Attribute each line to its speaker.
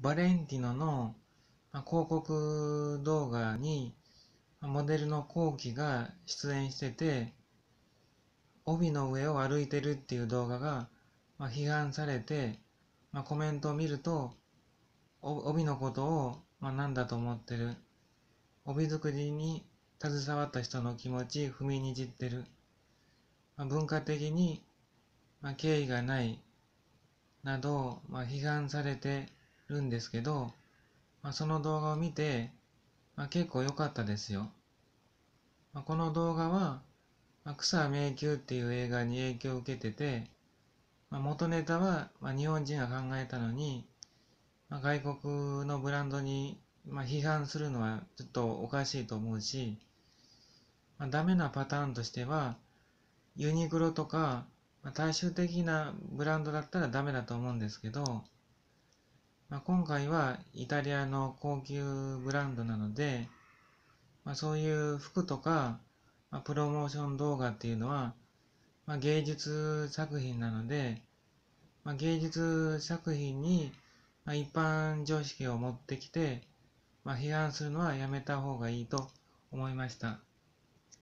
Speaker 1: バレンティノの広告動画にモデルの後期が出演してて帯の上を歩いてるっていう動画が批判されてコメントを見ると帯のことを何だと思ってる帯作りに携わった人の気持ち踏みにじってる文化的に敬意がないなど批判されてるんですけど、まあ、その動画を見て、まあ、結構良かったですよ。まあ、この動画は、まあ、草迷宮っていう映画に影響を受けてて、まあ、元ネタは、まあ、日本人が考えたのに、まあ、外国のブランドに、まあ、批判するのはちょっとおかしいと思うし、まあ、ダメなパターンとしては、ユニクロとか、まあ、大衆的なブランドだったらダメだと思うんですけど、まあ、今回はイタリアの高級ブランドなので、まあ、そういう服とか、まあ、プロモーション動画っていうのは、まあ、芸術作品なので、まあ、芸術作品に、まあ、一般常識を持ってきて、まあ、批判するのはやめた方がいいと思いました。